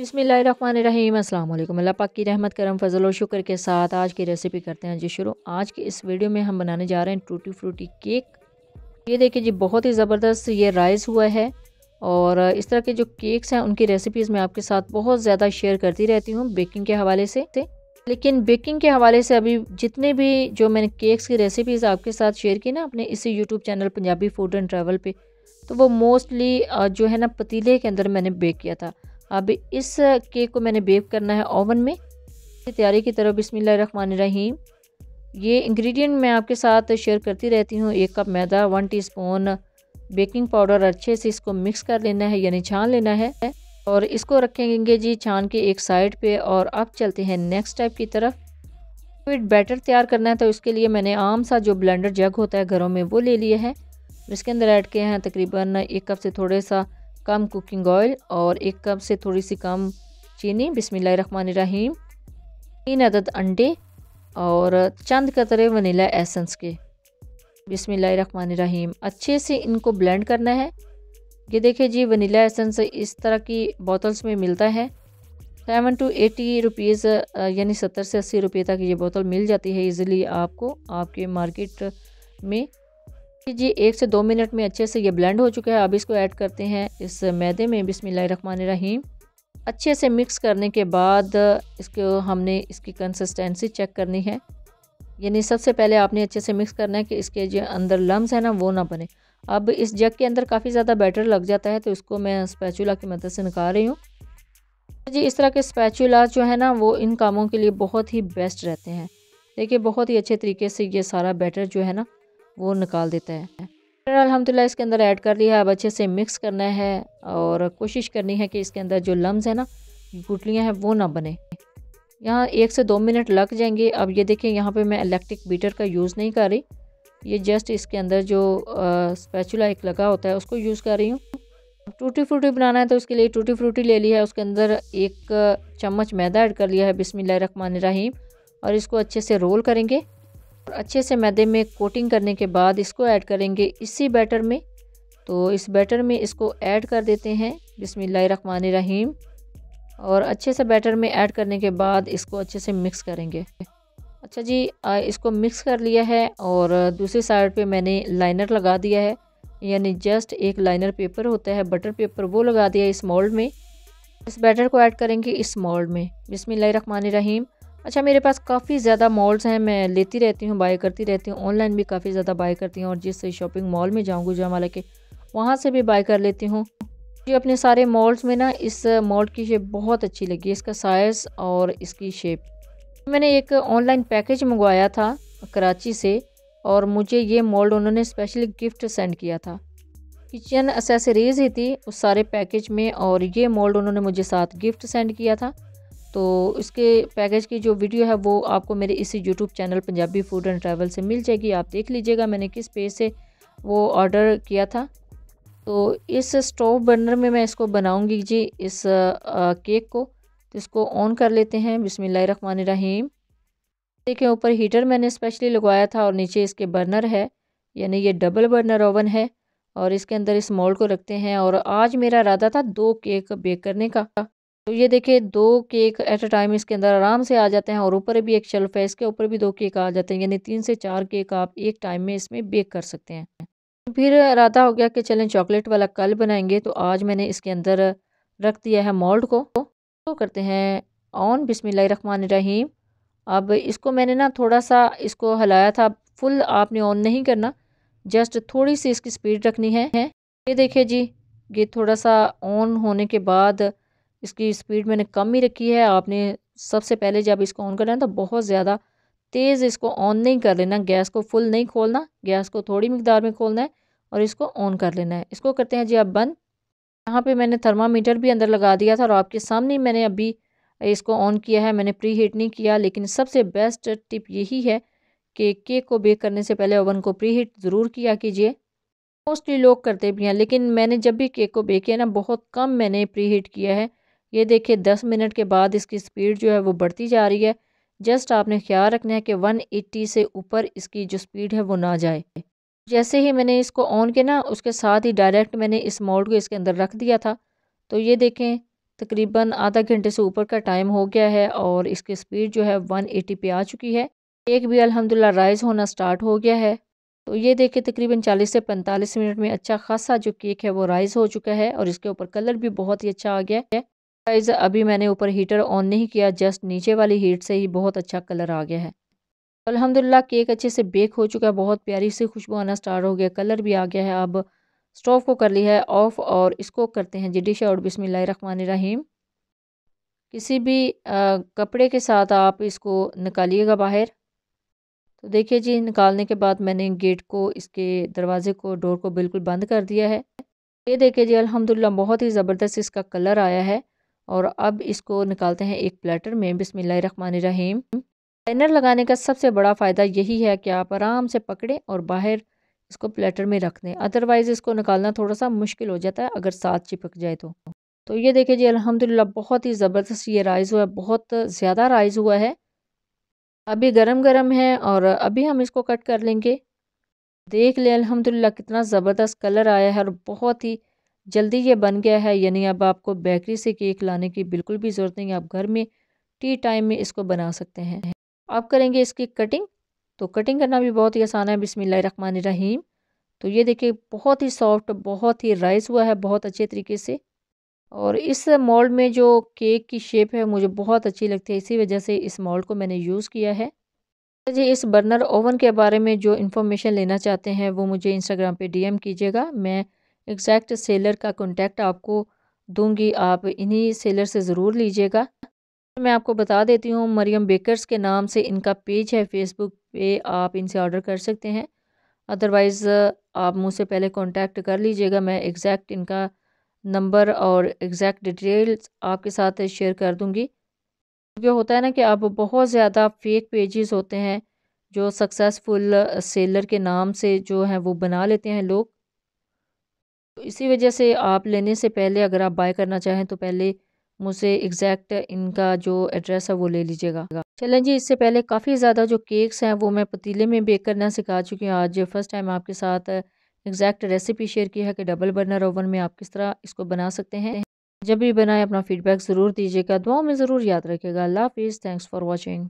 बसमीम अल्लाम अल्लाह पाक की रहमत करम फजल और शुक्र के साथ आज की रेसिपी करते हैं जी शुरू आज के इस वीडियो में हम बनाने जा रहे हैं टूटी फ्रूटी केक ये देखिए जी बहुत ही ज़बरदस्त ये राइस हुआ है और इस तरह के जो केक्स हैं उनकी रेसिपीज़ मैं आपके साथ बहुत ज़्यादा शेयर करती रहती हूँ बेकिंग के हवाले से लेकिन बेकिंग के हवाले से अभी जितने भी जो मैंने केक्स की रेसिपीज़ आपके साथ शेयर की ना अपने इसी YouTube channel Punjabi food and travel पर तो वो मोस्टली जो है ना पतीले के अंदर मैंने बेक किया था अब इस केक को मैंने बेक करना है ओवन में तैयारी की तरफ रन रहीम ये इंग्रेडिएंट मैं आपके साथ शेयर करती रहती हूँ एक कप मैदा वन टीस्पून बेकिंग पाउडर अच्छे से इसको मिक्स कर लेना है यानी छान लेना है और इसको रखेंगे जी छान के एक साइड पे और अब चलते हैं नेक्स्ट टाइप की तरफ फिर बैटर तैयार करना है तो इसके लिए मैंने आम सा जो ब्लेंडर जग होता है घरों में वो ले लिया है इसके अंदर ऐड किए हैं तकरीबन एक कप से थोड़े सा कम कुकिंग ऑयल और एक कप से थोड़ी सी कम चीनी बिसमीम तीन अदद अंडे और चंद कतरे वनीला एसेंस के बिसमीम अच्छे से इनको ब्लेंड करना है ये देखिए जी वनीला एसेंस इस तरह की बोतल्स में मिलता है सेवन टू एटी रुपीज़ यानी सत्तर से अस्सी रुपये तक ये बोतल मिल जाती है ईज़िली आपको आपके मार्केट में जी एक से दो मिनट में अच्छे से ये ब्लेंड हो चुका है अब इसको ऐड करते हैं इस मैदे में रहीम अच्छे से मिक्स करने के बाद इसको हमने इसकी कंसिस्टेंसी चेक करनी है यानी सबसे पहले आपने अच्छे से मिक्स करना है कि इसके जो अंदर लम्स है ना वो ना बने अब इस जग के अंदर काफ़ी ज़्यादा बैटर लग जाता है तो इसको मैं स्पैचुला की मदद से निकाल रही हूँ जी इस तरह के स्पैचुला जो है ना वो इन कामों के लिए बहुत ही बेस्ट रहते हैं देखिए बहुत ही अच्छे तरीके से ये सारा बैटर जो है ना वो निकाल देता है अलहमदिल्ला इसके अंदर ऐड कर लिया है अब अच्छे से मिक्स करना है और कोशिश करनी है कि इसके अंदर जो लम्स है ना गुटलियाँ हैं वो ना बने यहाँ एक से दो मिनट लग जाएंगे अब ये देखिए यहाँ पे मैं इलेक्ट्रिक बीटर का यूज़ नहीं कर रही ये जस्ट इसके अंदर जो स्पैचुला एक लगा होता है उसको यूज़ कर रही हूँ टूटी फ्रूटी बनाना है तो उसके लिए टूटी फ्रूटी ले ली है उसके अंदर एक चम्मच मैदा ऐड कर लिया है बिसमिल्ल रहीम और इसको अच्छे से रोल करेंगे और अच्छे से मैदे में कोटिंग करने के बाद इसको ऐड करेंगे इसी बैटर में तो इस बैटर में इसको ऐड कर देते हैं बिसमीम रहीम और अच्छे से बैटर में ऐड करने के बाद इसको अच्छे से मिक्स करेंगे अच्छा जी इसको मिक्स कर लिया है और दूसरी साइड पे मैंने लाइनर लगा दिया है यानी जस्ट एक लाइनर पेपर होता है बटर पेपर वो लगा दिया इस मोल्ड में इस बैटर को ऐड करेंगे इस मोल्ड में रहीम अच्छा मेरे पास काफ़ी ज़्यादा मॉल्स हैं मैं लेती रहती हूँ बाय करती रहती हूँ ऑनलाइन भी काफ़ी ज़्यादा बाय करती हूँ और जिस शॉपिंग मॉल में जाऊँगी जमाला के वहाँ से भी बाय कर लेती हूँ जो अपने सारे मॉल्स में ना इस मॉल की शेप बहुत अच्छी लगी इसका साइज़ और इसकी शेप मैंने एक ऑनलाइन पैकेज मंगवाया था कराची से और मुझे ये मॉल्ड उन्होंने स्पेशली गिफ्ट सेंड किया था किचन असेसरीज ही थी उस सारे पैकेज में और ये मॉल्ड उन्होंने मुझे साथ गिफ्ट सेंड किया था तो इसके पैकेज की जो वीडियो है वो आपको मेरे इसी YouTube channel Punjabi food and travel से मिल जाएगी आप देख लीजिएगा मैंने किस पेज से वो ऑर्डर किया था तो इस स्टोव बर्नर में मैं इसको बनाऊंगी जी इस आ, केक को तो इसको ऑन कर लेते हैं बिसमिल्ल रहीम के ऊपर हीटर मैंने स्पेशली लगवाया था और नीचे इसके बर्नर है यानी ये डबल बर्नर ओवन है और इसके अंदर इस मोल्ड को रखते हैं और आज मेरा इरादा था दो केक बेक करने का तो ये देखिए दो केक एट अ टाइम इसके अंदर आराम से आ जाते हैं और ऊपर भी एक शेल्फ है इसके ऊपर भी दो केक आ जाते हैं यानी तीन से चार केक आप एक टाइम में इसमें बेक कर सकते हैं फिर इरादा हो गया कि चलें चॉकलेट वाला कल बनाएंगे तो आज मैंने इसके अंदर रख दिया है मोल्ड को तो करते हैं ऑन बिसमिल्ल रहीम अब इसको मैंने ना थोड़ा सा इसको हिलाया था फुल आपने ऑन नहीं करना जस्ट थोड़ी सी इसकी स्पीड रखनी है ये देखिए जी ये थोड़ा सा ऑन होने के बाद इसकी स्पीड मैंने कम ही रखी है आपने सबसे पहले जब इसको ऑन करना है तो बहुत ज़्यादा तेज़ इसको ऑन नहीं कर लेना गैस को फुल नहीं खोलना गैस को थोड़ी मकदार में खोलना है और इसको ऑन कर लेना है इसको करते हैं जी आप बंद यहाँ पे मैंने थर्मामीटर भी अंदर लगा दिया था और आपके सामने मैंने अभी इसको ऑन किया है मैंने प्री हीट नहीं किया लेकिन सबसे बेस्ट टिप यही है कि केक को बेक करने से पहले ओवन को प्री हीट ज़रूर किया कीजिए मोस्टली लोग करते भी हैं लेकिन मैंने जब भी केक को बेक किया ना बहुत कम मैंने प्री हीट किया है ये देखिए दस मिनट के बाद इसकी स्पीड जो है वो बढ़ती जा रही है जस्ट आपने ख्याल रखना है कि 180 से ऊपर इसकी जो स्पीड है वो ना जाए जैसे ही मैंने इसको ऑन किया ना उसके साथ ही डायरेक्ट मैंने इस मोल्ड को इसके अंदर रख दिया था तो ये देखें तकरीबन आधा घंटे से ऊपर का टाइम हो गया है और इसकी स्पीड जो है एट्टी पे आ चुकी है एक भी अलहमदिल्ला राइज़ होना स्टार्ट हो गया है तो ये देखिए तकरीबन 40 से 45 मिनट में अच्छा खासा जो केक है वो राइज़ हो चुका है और इसके ऊपर कलर भी बहुत ही अच्छा आ गया है गाइज अभी मैंने ऊपर हीटर ऑन नहीं किया जस्ट नीचे वाली हीट से ही बहुत अच्छा कलर आ गया है अल्हम्दुलिल्लाह केक अच्छे से बेक हो चुका है बहुत प्यारी सी खुशबू आना स्टार्ट हो गया कलर भी आ गया है अब स्टोव को कर लिया है ऑफ़ और इसको करते हैं जी डिश और रहीम किसी भी आ, कपड़े के साथ आप इसको निकालिएगा बाहर तो देखिए जी निकालने के बाद मैंने गेट को इसके दरवाजे को डोर को बिल्कुल बंद कर दिया है ये देखिए जी अल्हम्दुलिल्लाह बहुत ही ज़बरदस्त इसका कलर आया है और अब इसको निकालते हैं एक प्लेटर में रहीम बैनर लगाने का सबसे बड़ा फ़ायदा यही है कि आप आराम से पकड़ें और बाहर इसको प्लेटर में रख दें अदरवाइज़ इसको निकालना थोड़ा सा मुश्किल हो जाता है अगर साथ चिपक जाए तो तो ये देखिए जी अलहमदिल्ला बहुत ही ज़बरदस्त ये राइज़ हुआ है बहुत ज़्यादा राइज़ हुआ है अभी गरम गरम है और अभी हम इसको कट कर लेंगे देख लें अलहमदिल्ला कितना ज़बरदस्त कलर आया है और बहुत ही जल्दी ये बन गया है यानी अब आपको बेकरी से केक लाने की बिल्कुल भी ज़रूरत नहीं आप घर में टी टाइम में इसको बना सकते हैं आप करेंगे इसकी कटिंग तो कटिंग करना भी बहुत ही आसान है बिसमिल्ल रहीम तो ये देखिए बहुत ही सॉफ्ट बहुत ही राइस हुआ है बहुत अच्छे तरीके से और इस मॉल्ड में जो केक की शेप है मुझे बहुत अच्छी लगती है इसी वजह से इस मॉल्ड को मैंने यूज़ किया है जी इस बर्नर ओवन के बारे में जो इन्फॉर्मेशन लेना चाहते हैं वो मुझे इंस्टाग्राम पे डीएम कीजिएगा मैं एग्जैक्ट सेलर का कॉन्टैक्ट आपको दूंगी आप इन्हीं सेलर से ज़रूर लीजिएगा मैं आपको बता देती हूँ मरियम बेकर्स के नाम से इनका पेज है फेसबुक पे आप इनसे ऑर्डर कर सकते हैं अदरवाइज़ आप मुझसे पहले कॉन्टैक्ट कर लीजिएगा मैं एग्जैक्ट इनका नंबर और एग्जैक्ट डिटेल्स आपके साथ शेयर कर दूँगी क्योंकि होता है ना कि अब बहुत ज़्यादा फेक पेजेस होते हैं जो सक्सेसफुल सेलर के नाम से जो हैं वो बना लेते हैं लोग तो इसी वजह से आप लेने से पहले अगर आप बाय करना चाहें तो पहले मुझसे एग्जैक्ट इनका जो एड्रेस है वो ले लीजिएगा चलें जी इससे पहले काफ़ी ज़्यादा जो केक्स हैं वो मैं पतीले में बेक करना सिखा चुकी हूँ आज फर्स्ट टाइम आपके साथ एग्जैक्ट रेसिपी शेयर की है कि डबल बर्नर ओवन में आप किस तरह इसको बना सकते हैं जब भी बनाएं अपना फीडबैक ज़रूर दीजिएगा दुआओं में ज़रूर याद रखिएगा अल्लाह हाफिज़ थैंक्स फॉर वॉचिंग